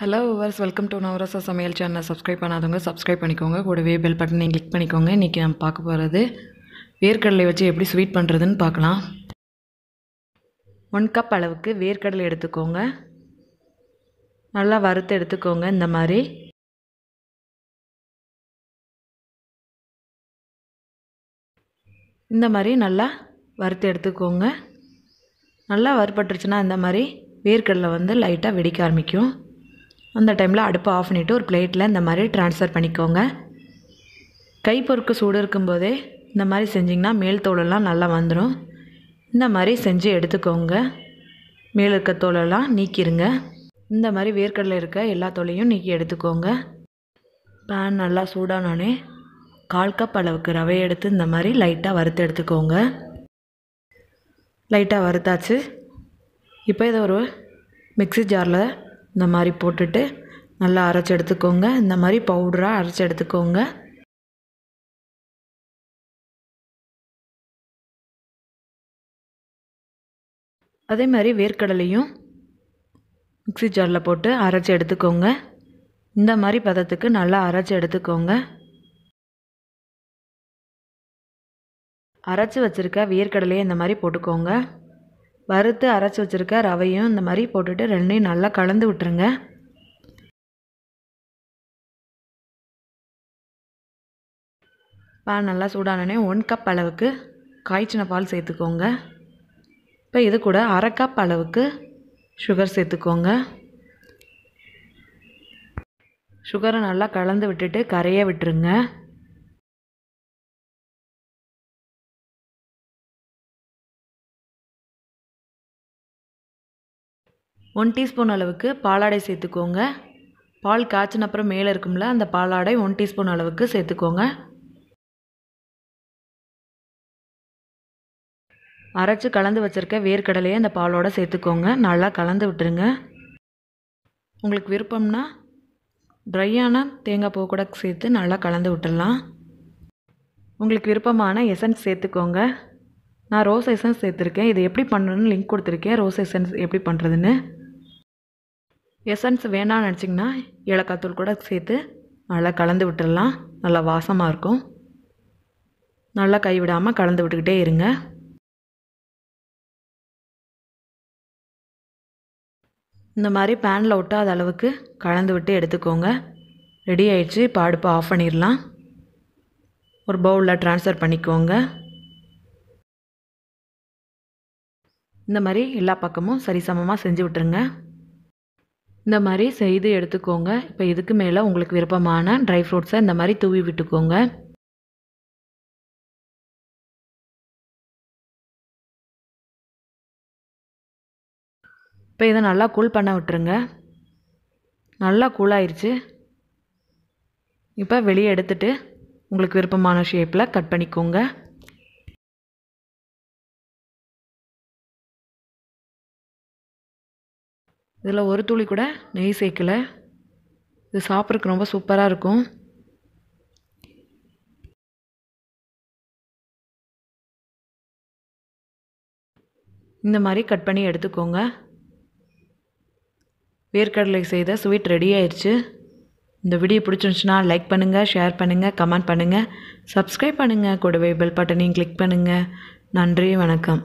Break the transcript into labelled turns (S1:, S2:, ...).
S1: hello viewers welcome to Navarasa சமையல் சேனலை subscribe பண்ணாதவங்க சப்ஸ்கிரைப் பண்ணிக்கோங்க கூடவே பெல் பட்டனை கிளிக் பண்ணிக்கோங்க இன்றைக்கி நம்ம பார்க்க போகிறது வேர்க்கடலை வச்சு எப்படி ஸ்வீட் பண்ணுறதுன்னு பார்க்கலாம் ஒன் கப் அளவுக்கு வேர்க்கடலை எடுத்துக்கோங்க
S2: நல்லா வறுத்து எடுத்துக்கோங்க இந்த மாதிரி
S1: இந்த மாதிரி நல்லா வறுத்து எடுத்துக்கோங்க நல்லா வறுபட்டுருச்சுன்னா இந்த மாதிரி வேர்க்கடலை வந்து லைட்டாக வெடிக்க ஆரம்பிக்கும் அந்த டைமில் அடுப்பை ஆஃப் பண்ணிவிட்டு ஒரு பிளேட்டில் இந்த மாதிரி ட்ரான்ஸ்ஃபர் பண்ணிக்கோங்க கை சூடு இருக்கும்போதே இந்த மாதிரி செஞ்சிங்கன்னா மேல் தோலெல்லாம் நல்லா வந்துடும் இந்த மாதிரி செஞ்சு எடுத்துக்கோங்க மேல் இருக்க தோலெல்லாம் நீக்கிடுங்க இந்த மாதிரி வேர்க்கடலை இருக்க எல்லா தோலையும் நீக்கி எடுத்துக்கோங்க பேன் நல்லா சூடானோடனே கால் கப் அளவுக்கு ரவையை எடுத்து இந்த மாதிரி லைட்டாக வறுத்து எடுத்துக்கோங்க லைட்டாக வறுத்தாச்சு இப்போ இதை ஒரு மிக்சி ஜாரில் இந்த மாதிரி போட்டுட்டு நல்லா அரைச்சி எடுத்துக்கோங்க இந்த மாதிரி பவுடராக அரைச்சி எடுத்துக்கோங்க அதே மாதிரி வேர்க்கடலையும் மிக்சி ஜாரில் போட்டு அரைச்சி எடுத்துக்கோங்க இந்த மாதிரி பதத்துக்கு நல்லா அரைச்சி எடுத்துக்கோங்க அரைச்சி வச்சுருக்க வேர்க்கடலையை இந்த மாதிரி போட்டுக்கோங்க வறுத்து அரைச்சி வச்சுருக்க ரவையும் இந்த மாதிரி போட்டுட்டு ரெண்டையும் நல்லா கலந்து விட்டுருங்க பால் நல்லா சூடானோடனே ஒன் கப் அளவுக்கு காய்ச்சின பால் சேர்த்துக்கோங்க இப்போ இது கூட அரை கப் அளவுக்கு சுகர் சேர்த்துக்கோங்க சுகரை நல்லா கலந்து விட்டுட்டு கரையை விட்டுருங்க ஒன் டீஸ்பூன் அளவுக்கு பாலாடை சேர்த்துக்கோங்க பால் காய்ச்சின அப்புறம் மேலே இருக்கும்ல அந்த பாலாடை ஒன் டீஸ்பூன் அளவுக்கு சேர்த்துக்கோங்க அரைச்சி கலந்து வச்சுருக்க வேர்க்கடலையை அந்த பாலோடு சேர்த்துக்கோங்க நல்லா கலந்து விட்டுருங்க உங்களுக்கு விருப்பம்னா ட்ரையான தேங்காய் பூ கூட சேர்த்து நல்லா கலந்து விட்டுடலாம் உங்களுக்கு விருப்பமான எசன்ஸ் சேர்த்துக்கோங்க நான் ரோஸ் எசன்ஸ் சேர்த்துருக்கேன் இது எப்படி பண்ணுறதுன்னு லிங்க் கொடுத்துருக்கேன் ரோஸ் எசன்ஸ் எப்படி பண்ணுறதுன்னு எசன்ஸ் வேணாம்னு நினச்சிங்கன்னா ஏலக்காத்தூள் கூட சேர்த்து நல்லா கலந்து விட்டுடலாம் நல்லா வாசமாக இருக்கும் நல்லா கைவிடாமல் கலந்து விட்டுக்கிட்டே இருங்க இந்த மாதிரி பேனில் ஒட்டாத அளவுக்கு கலந்து விட்டு எடுத்துக்கோங்க ரெடி ஆயிடுச்சு இப்போ அடுப்பு ஆஃப் பண்ணிடலாம் ஒரு பவுலில் ட்ரான்ஸ்ஃபர் பண்ணிக்கோங்க இந்த மாதிரி எல்லா பக்கமும் சரிசமமாக செஞ்சு விட்டுருங்க இந்த மாதிரி செய்து எடுத்துக்கோங்க இப்போ இதுக்கு மேலே உங்களுக்கு விருப்பமான ட்ரை ஃப்ரூட்ஸை இந்த மாதிரி தூவி விட்டுக்கோங்க இப்போ இதை நல்லா கூல் பண்ண விட்டுருங்க நல்லா கூலாயிருச்சு இப்போ வெளியே எடுத்துகிட்டு உங்களுக்கு விருப்பமான ஷேப்பில் கட் பண்ணிக்கோங்க
S2: இதில் ஒரு துளி கூட நெய் சேர்க்கலை இது சாப்பிட்றதுக்கு ரொம்ப சூப்பராக இருக்கும்
S1: இந்த மாதிரி கட் பண்ணி எடுத்துக்கோங்க வேர்க்கடலை செய்த ஸ்வீட் ரெடி ஆயிடுச்சு இந்த வீடியோ பிடிச்சிருந்துச்சுன்னா லைக் பண்ணுங்கள் ஷேர் பண்ணுங்கள் கமெண்ட் பண்ணுங்கள் சப்ஸ்கிரைப் பண்ணுங்கள் கூடவே பெல் பட்டனையும் கிளிக் பண்ணுங்கள் நன்றி வணக்கம்